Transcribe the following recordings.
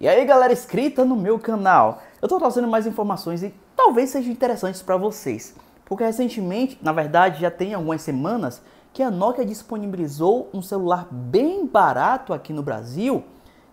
E aí galera inscrita no meu canal, eu estou trazendo mais informações e talvez sejam interessantes para vocês. Porque recentemente, na verdade já tem algumas semanas, que a Nokia disponibilizou um celular bem barato aqui no Brasil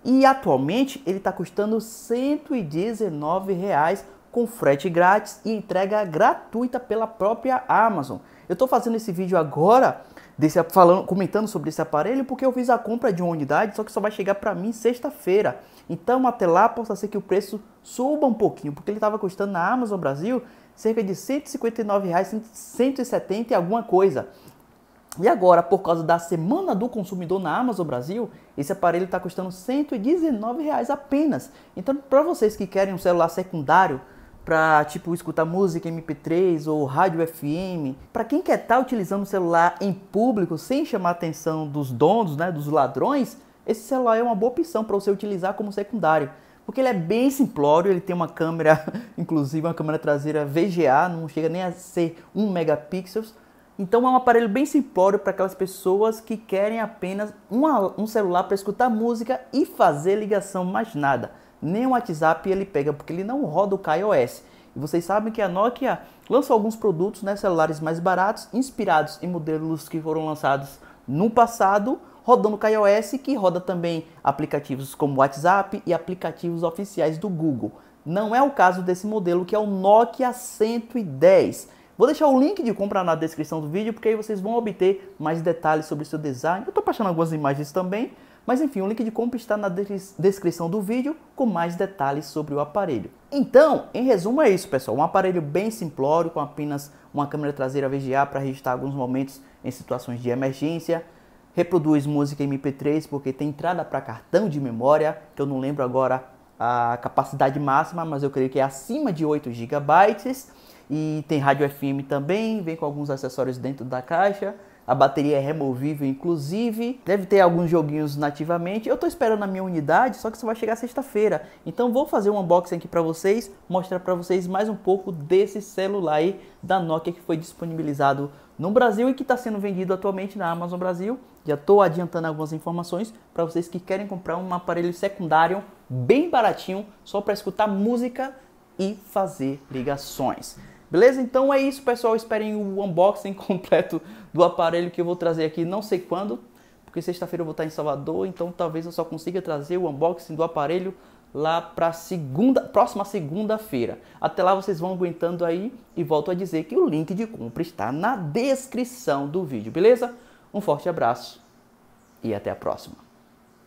e atualmente ele está custando R$ 119 reais com frete grátis e entrega gratuita pela própria Amazon. Eu estou fazendo esse vídeo agora, desse, falando, comentando sobre esse aparelho, porque eu fiz a compra de uma unidade, só que só vai chegar para mim sexta-feira. Então até lá possa ser que o preço suba um pouquinho, porque ele estava custando na Amazon Brasil cerca de R$ 159,00, 170 e alguma coisa. E agora, por causa da Semana do Consumidor na Amazon Brasil, esse aparelho está custando R$ 119 apenas. Então, para vocês que querem um celular secundário para tipo escutar música MP3 ou rádio FM. Para quem quer estar tá utilizando o celular em público sem chamar a atenção dos donos, né, dos ladrões, esse celular é uma boa opção para você utilizar como secundário, porque ele é bem simplório, ele tem uma câmera, inclusive uma câmera traseira VGA, não chega nem a ser 1 megapixels. Então é um aparelho bem simplório para aquelas pessoas que querem apenas uma, um celular para escutar música e fazer ligação, mais nada nem o WhatsApp ele pega, porque ele não roda o KaiOS. E vocês sabem que a Nokia lançou alguns produtos, né, celulares mais baratos, inspirados em modelos que foram lançados no passado, rodando o KaiOS, que roda também aplicativos como WhatsApp e aplicativos oficiais do Google. Não é o caso desse modelo, que é o Nokia 110. Vou deixar o link de compra na descrição do vídeo, porque aí vocês vão obter mais detalhes sobre seu design. Eu estou passando algumas imagens também, mas enfim, o link de compra está na descrição do vídeo com mais detalhes sobre o aparelho. Então, em resumo é isso pessoal, um aparelho bem simplório com apenas uma câmera traseira VGA para registrar alguns momentos em situações de emergência, reproduz música MP3 porque tem entrada para cartão de memória, que eu não lembro agora a capacidade máxima, mas eu creio que é acima de 8 GB. E tem rádio FM também, vem com alguns acessórios dentro da caixa. A bateria é removível, inclusive. Deve ter alguns joguinhos nativamente. Eu estou esperando a minha unidade, só que isso vai chegar sexta-feira. Então vou fazer um unboxing aqui para vocês, mostrar para vocês mais um pouco desse celular aí da Nokia que foi disponibilizado no Brasil e que está sendo vendido atualmente na Amazon Brasil. Já estou adiantando algumas informações para vocês que querem comprar um aparelho secundário bem baratinho, só para escutar música e fazer ligações. Beleza? Então é isso, pessoal. Esperem o unboxing completo do aparelho que eu vou trazer aqui, não sei quando, porque sexta-feira eu vou estar em Salvador, então talvez eu só consiga trazer o unboxing do aparelho lá para segunda, próxima segunda-feira. Até lá vocês vão aguentando aí e volto a dizer que o link de compra está na descrição do vídeo, beleza? Um forte abraço e até a próxima.